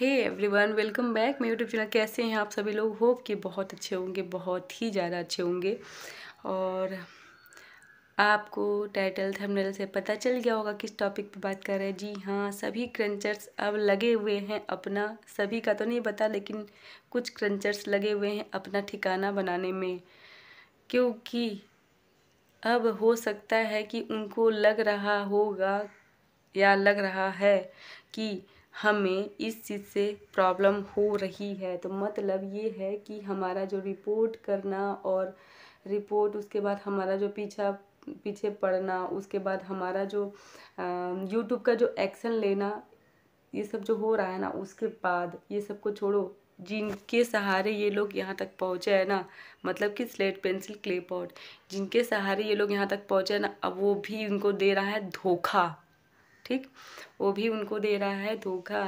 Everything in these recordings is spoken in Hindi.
हे एवरीवन वेलकम बैक मैं यूट्यूब चैनल कैसे हैं आप सभी लोग होप कि बहुत अच्छे होंगे बहुत ही ज़्यादा अच्छे होंगे और आपको टाइटल थंबनेल से पता चल गया होगा किस टॉपिक पे बात कर रहे हैं जी हाँ सभी क्रंचर्स अब लगे हुए हैं अपना सभी का तो नहीं पता लेकिन कुछ क्रंचर्स लगे हुए हैं अपना ठिकाना बनाने में क्योंकि अब हो सकता है कि उनको लग रहा होगा या लग रहा है कि हमें इस चीज़ से प्रॉब्लम हो रही है तो मतलब ये है कि हमारा जो रिपोर्ट करना और रिपोर्ट उसके बाद हमारा जो पीछा पीछे पड़ना उसके बाद हमारा जो यूट्यूब का जो एक्शन लेना ये सब जो हो रहा है ना उसके बाद ये सब को छोड़ो जिनके सहारे ये लोग यहाँ तक पहुँचे हैं ना मतलब कि स्लेट पेंसिल क्ले पॉट जिनके सहारे ये लोग यहाँ तक पहुँचे हैं ना अब वो भी उनको दे रहा है धोखा ठीक वो भी उनको दे रहा है धोखा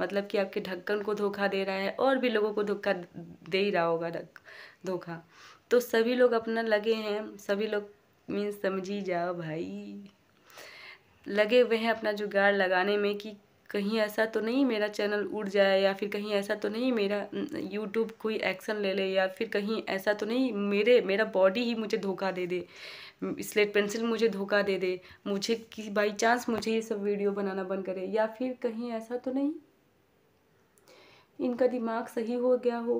मतलब कि आपके ढक्कन को धोखा दे रहा है और भी लोगों को धोखा दे ही रहा होगा धोखा तो सभी लोग अपना लगे हैं सभी लोग मीन्स समझी जाओ भाई लगे हुए हैं अपना जुगाड़ लगाने में कि कहीं ऐसा तो नहीं मेरा चैनल उड़ जाए या फिर कहीं ऐसा तो नहीं मेरा यूट्यूब कोई एक्शन ले ले या फिर कहीं ऐसा तो नहीं मेरे मेरा बॉडी ही मुझे धोखा दे दे स्लेट पेंसिल मुझे धोखा दे दे मुझे कि बाई चांस मुझे ये सब वीडियो बनाना बंद करे या फिर कहीं ऐसा तो नहीं इनका दिमाग सही हो गया हो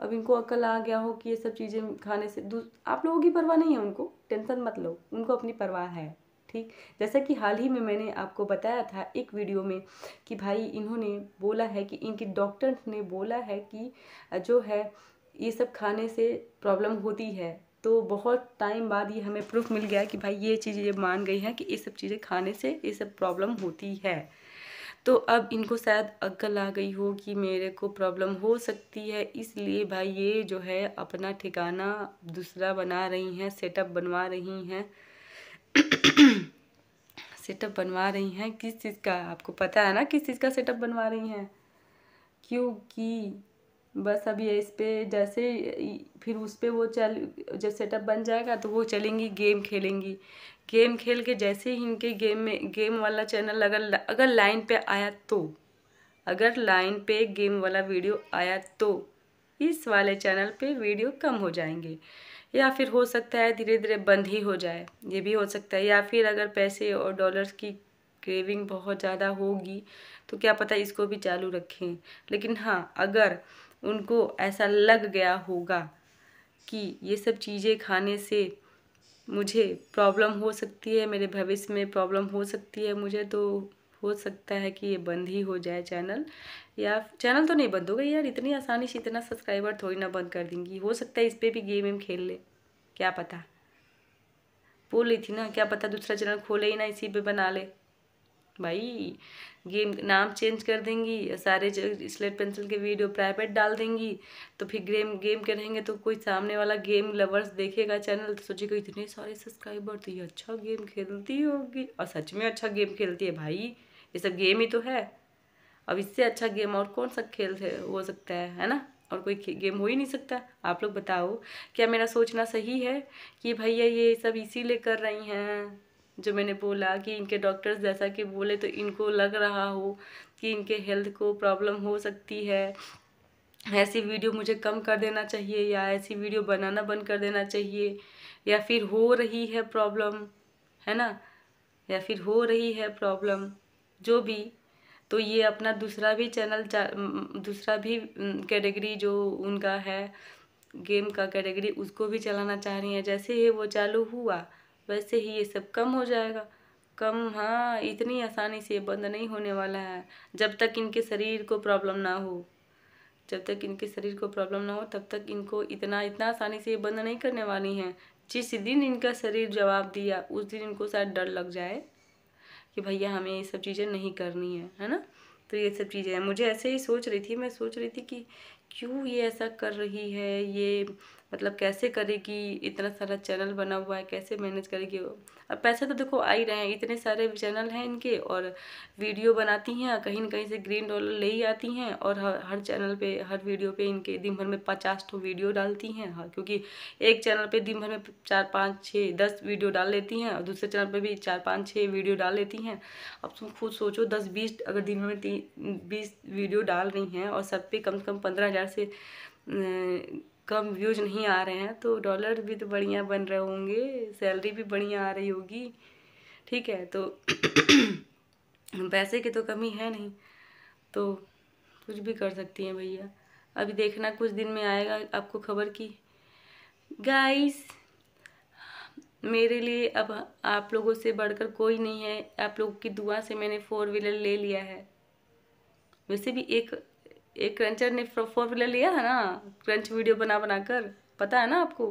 अब इनको अकल आ गया हो कि ये सब चीज़ें खाने से आप लोगों की परवाह नहीं है उनको टेंशन मत लो उनको अपनी परवाह है ठीक जैसा कि हाल ही में मैंने आपको बताया था एक वीडियो में कि भाई इन्होंने बोला है कि इनके डॉक्टर ने बोला है कि जो है ये सब खाने से प्रॉब्लम होती है तो बहुत टाइम बाद ये हमें प्रूफ मिल गया कि भाई ये चीज़ें ये मान गई हैं कि ये सब चीज़ें खाने से ये सब प्रॉब्लम होती है तो अब इनको शायद अक्ल आ गई हो कि मेरे को प्रॉब्लम हो सकती है इसलिए भाई ये जो है अपना ठिकाना दूसरा बना रही हैं सेटअप बनवा रही हैं सेटअप बनवा रही हैं किस चीज़ का आपको पता है ना किस चीज़ का सेटअप बनवा रही हैं क्योंकि बस अभी इस पर जैसे फिर उस पर वो चल जब सेटअप बन जाएगा तो वो चलेंगी गेम खेलेंगी गेम खेल के जैसे ही इनके गेम में गेम वाला चैनल अगर अगर लाइन पे आया तो अगर लाइन पे गेम वाला वीडियो आया तो इस वाले चैनल पे वीडियो कम हो जाएंगे या फिर हो सकता है धीरे धीरे बंद ही हो जाए ये भी हो सकता है या फिर अगर पैसे और डॉलर्स की क्रेविंग बहुत ज़्यादा होगी तो क्या पता इसको भी चालू रखें लेकिन हाँ अगर उनको ऐसा लग गया होगा कि ये सब चीज़ें खाने से मुझे प्रॉब्लम हो सकती है मेरे भविष्य में प्रॉब्लम हो सकती है मुझे तो हो सकता है कि ये बंद ही हो जाए चैनल या चैनल तो नहीं बंद होगा यार इतनी आसानी से इतना सब्सक्राइबर थोड़ी ना बंद कर देंगी हो सकता है इस पर भी गेम वेम खेल ले क्या पता बोल रही थी ना क्या पता दूसरा चैनल खोले ही ना इसी पे बना ले भाई गेम नाम चेंज कर देंगी सारे स्लेट पेंसिल के वीडियो प्राइवेट डाल देंगी तो फिर गेम गेम के रहेंगे तो कोई सामने वाला गेम लवर्स देखेगा चैनल तो सोचेगा इतने सारे सब्सक्राइबर तो ये अच्छा गेम खेलती होगी और सच में अच्छा गेम खेलती है भाई ये सब गेम ही तो है अब इससे अच्छा गेम और कौन सा खेल हो सकता है है ना और कोई गेम हो ही नहीं सकता आप लोग बताओ क्या मेरा सोचना सही है कि भैया ये सब इसीलिए कर रही हैं जो मैंने बोला कि इनके डॉक्टर्स जैसा कि बोले तो इनको लग रहा हो कि इनके हेल्थ को प्रॉब्लम हो सकती है ऐसी वीडियो मुझे कम कर देना चाहिए या ऐसी वीडियो बनाना बंद कर देना चाहिए या फिर हो रही है प्रॉब्लम है ना या फिर हो रही है प्रॉब्लम जो भी तो ये अपना दूसरा भी चैनल दूसरा भी कैटेगरी जो उनका है गेम का कैटेगरी उसको भी चलाना चाह रही हैं जैसे ही वो चालू हुआ वैसे ही ये सब कम हो जाएगा कम हाँ इतनी आसानी से बंद नहीं होने वाला है जब तक इनके शरीर को प्रॉब्लम ना हो जब तक इनके शरीर को प्रॉब्लम ना हो तब तक इनको इतना इतना आसानी से बंद नहीं करने वाली हैं जिस दिन इनका शरीर जवाब दिया उस दिन इनको शायद डर लग जाए कि भैया हमें ये सब चीज़ें नहीं करनी है है ना तो ये सब चीज़ें हैं मुझे ऐसे ही सोच रही थी मैं सोच रही थी कि क्यों ये ऐसा कर रही है ये मतलब कैसे करेगी इतना सारा चैनल बना हुआ है कैसे मैनेज करेगी अब पैसे तो देखो आ ही रहे हैं इतने सारे चैनल हैं इनके और वीडियो बनाती हैं कहीं ना कहीं से ग्रीन डॉलर ले ही आती हैं और हर हर चैनल पे हर वीडियो पे इनके दिन भर में पचास टू वीडियो डालती हैं हाँ क्योंकि एक चैनल पे दिन भर में चार पाँच छः दस वीडियो डाल लेती हैं और दूसरे चैनल पर भी चार पाँच छः वीडियो डाल लेती हैं अब तुम खुद सोचो दस बीस अगर दिन भर में बीस वीडियो डाल रही हैं और सब पे कम से कम पंद्रह हज़ार से कम व्यूज नहीं आ रहे हैं तो डॉलर भी तो बढ़िया बन रहे होंगे सैलरी भी बढ़िया आ रही होगी ठीक है तो पैसे की तो कमी है नहीं तो कुछ भी कर सकती हैं भैया अभी देखना कुछ दिन में आएगा आपको खबर की गाइस मेरे लिए अब आप लोगों से बढ़कर कोई नहीं है आप लोगों की दुआ से मैंने फ़ोर व्हीलर ले लिया है वैसे भी एक एक क्रंचर ने फोर व्हीलर लिया है ना क्रंच वीडियो बना बना कर पता है ना आपको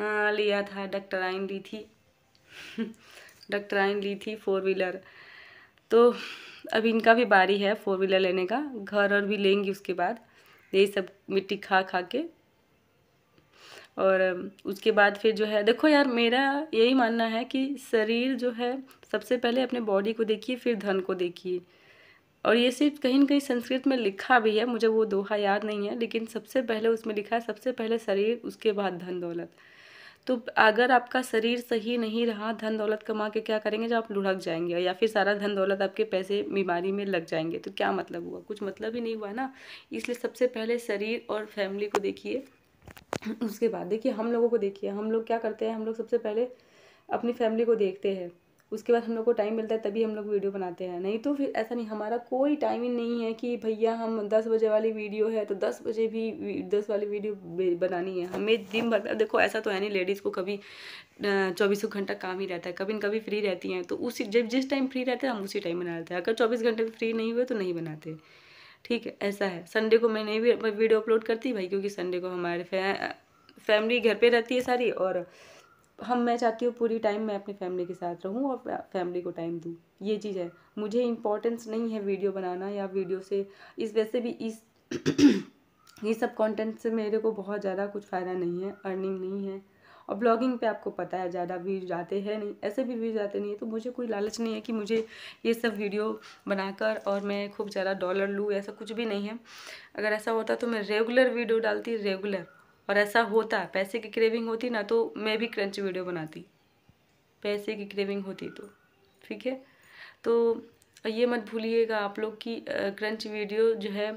हाँ लिया था डॉक्टर आइन ली थी डॉक्टर आइन ली थी फोर व्हीलर तो अब इनका भी बारी है फोर व्हीलर लेने का घर और भी लेंगी उसके बाद यही सब मिट्टी खा खा के और उसके बाद फिर जो है देखो यार मेरा यही मानना है कि शरीर जो है सबसे पहले अपने बॉडी को देखिए फिर धन को देखिए और ये सिर्फ कहीं ना कहीं संस्कृत में लिखा भी है मुझे वो दोहा याद नहीं है लेकिन सबसे पहले उसमें लिखा है सबसे पहले शरीर उसके बाद धन दौलत तो अगर आपका शरीर सही नहीं रहा धन दौलत कमा के क्या करेंगे जब आप लुढ़क जाएंगे या फिर सारा धन दौलत आपके पैसे बीमारी में लग जाएंगे तो क्या मतलब हुआ कुछ मतलब ही नहीं हुआ ना इसलिए सबसे पहले शरीर और फैमिली को देखिए उसके बाद देखिए हम लोगों को देखिए हम लोग क्या करते हैं हम लोग सबसे पहले अपनी फैमिली को देखते हैं उसके बाद हम लोग को टाइम मिलता है तभी हम लोग वीडियो बनाते हैं नहीं तो फिर ऐसा नहीं हमारा कोई टाइम ही नहीं है कि भैया हम दस बजे वाली वीडियो है तो दस बजे भी दस वाली वीडियो बनानी है हमें दिन भर देखो ऐसा तो है नहीं लेडीज़ को कभी चौबीसों घंटा काम ही रहता है कभी न कभी फ्री रहती हैं तो उसी जब जिस टाइम फ्री रहते हैं हम उसी टाइम बना लेते हैं अगर चौबीस घंटे फ्री नहीं हुए तो नहीं बनाते ठीक है ऐसा है संडे को मैं नहीं वीडियो अपलोड करती भाई क्योंकि संडे को हमारे फै, फैमिली घर पर रहती है सारी और हम मैं चाहती हूँ पूरी टाइम मैं अपनी फैमिली के साथ रहूँ और फैमिली को टाइम दूँ ये चीज़ है मुझे इंपॉर्टेंस नहीं है वीडियो बनाना या वीडियो से इस वैसे भी इस ये सब कंटेंट से मेरे को बहुत ज़्यादा कुछ फ़ायदा नहीं है अर्निंग नहीं है और ब्लॉगिंग पे आपको पता है ज़्यादा व्यूज आते हैं नहीं ऐसे भी व्यूज आते नहीं है तो मुझे कोई लालच नहीं है कि मुझे ये सब वीडियो बनाकर और मैं खूब ज़्यादा डॉलर लूँ ऐसा कुछ भी नहीं है अगर ऐसा होता तो मैं रेगुलर वीडियो डालती रेगुलर और ऐसा होता पैसे की क्रेविंग होती ना तो मैं भी क्रंच वीडियो बनाती पैसे की क्रेविंग होती तो ठीक है तो ये मत भूलिएगा आप लोग कि क्रंच वीडियो जो है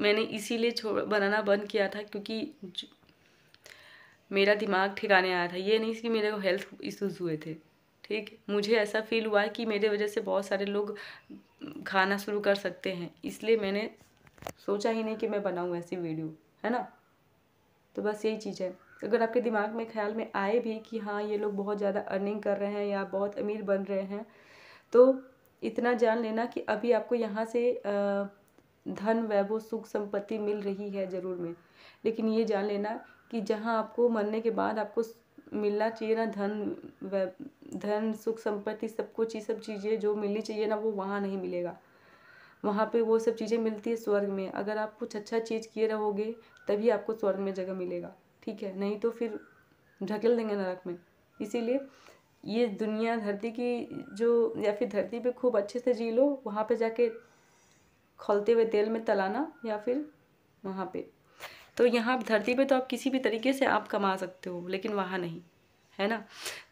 मैंने इसीलिए छोड़ बनाना बंद किया था क्योंकि मेरा दिमाग ठिकाने आया था ये नहीं कि मेरे को हेल्थ इश्यूज़ हुए थे ठीक मुझे ऐसा फील हुआ कि मेरे वजह से बहुत सारे लोग खाना शुरू कर सकते हैं इसलिए मैंने सोचा ही नहीं कि मैं बनाऊँ ऐसी वीडियो है ना तो बस यही चीज़ है अगर आपके दिमाग में ख्याल में आए भी कि हाँ ये लोग बहुत ज़्यादा अर्निंग कर रहे हैं या बहुत अमीर बन रहे हैं तो इतना जान लेना कि अभी आपको यहाँ से धन वैभव सुख संपत्ति मिल रही है ज़रूर में लेकिन ये जान लेना कि जहाँ आपको मरने के बाद आपको मिलना चाहिए ना धन धन सुख संपत्ति सब कुछ ये सब चीज़ें जो मिलनी चाहिए ना वो वहाँ नहीं मिलेगा वहाँ पे वो सब चीज़ें मिलती है स्वर्ग में अगर आप कुछ अच्छा चीज़ किए रहोगे तभी आपको स्वर्ग में जगह मिलेगा ठीक है नहीं तो फिर ढकेल देंगे नरक में इसीलिए ये दुनिया धरती की जो या फिर धरती पे खूब अच्छे से जी लो वहाँ पे जाके खोलते हुए तेल में तलाना या फिर वहाँ पे तो यहाँ धरती पे तो आप किसी भी तरीके से आप कमा सकते हो लेकिन वहाँ नहीं है ना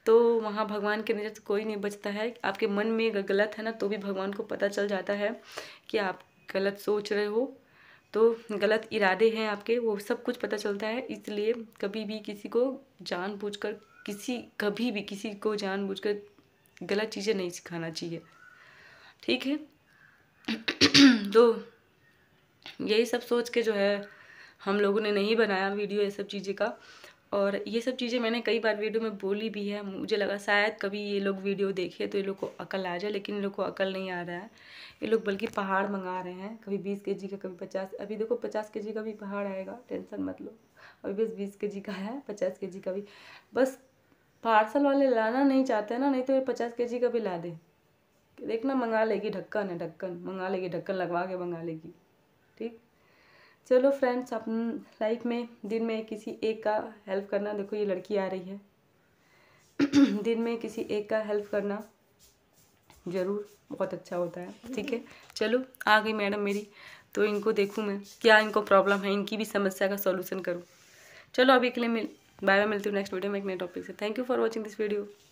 तो वहाँ भगवान के नज़र से कोई नहीं बचता है आपके मन में गलत है ना तो भी भगवान को पता चल जाता है कि आप गलत सोच रहे हो तो गलत इरादे हैं आपके वो सब कुछ पता चलता है इसलिए कभी भी किसी को जानबूझकर किसी कभी भी किसी को जानबूझकर गलत चीज़ें नहीं सिखाना चाहिए ठीक है तो यही सब सोच के जो है हम लोगों ने नहीं बनाया वीडियो ये सब चीज़ें का और ये सब चीज़ें मैंने कई बार वीडियो में बोली भी है मुझे लगा शायद कभी ये लोग वीडियो देखे तो ये लोग को अकल आ जाए लेकिन इन लोग को अकल नहीं आ रहा है ये लोग बल्कि पहाड़ मंगा रहे हैं कभी बीस के जी का कभी पचास अभी देखो पचास के जी का भी पहाड़ आएगा टेंशन मत लो अभी बस बीस के जी का है पचास के जी का भी बस पार्सल वाले लाना नहीं चाहते ना नहीं तो ये पचास के जी का भी ला दे देखना मंगा लेगी ढक्कन है ढक्कन मंगा लेगी ढक्कन लगवा के मंगा लेगी चलो फ्रेंड्स आप लाइफ में दिन में किसी एक का हेल्प करना देखो ये लड़की आ रही है दिन में किसी एक का हेल्प करना ज़रूर बहुत अच्छा होता है ठीक है चलो आ गई मैडम मेरी तो इनको देखूँ मैं क्या इनको प्रॉब्लम है इनकी भी समस्या का सॉल्यूशन करूँ चलो अभी के लिए मिल बाय बाय मिलती हूँ नेक्स्ट वीडियो में एक नए टॉपिक से thank you for watching this video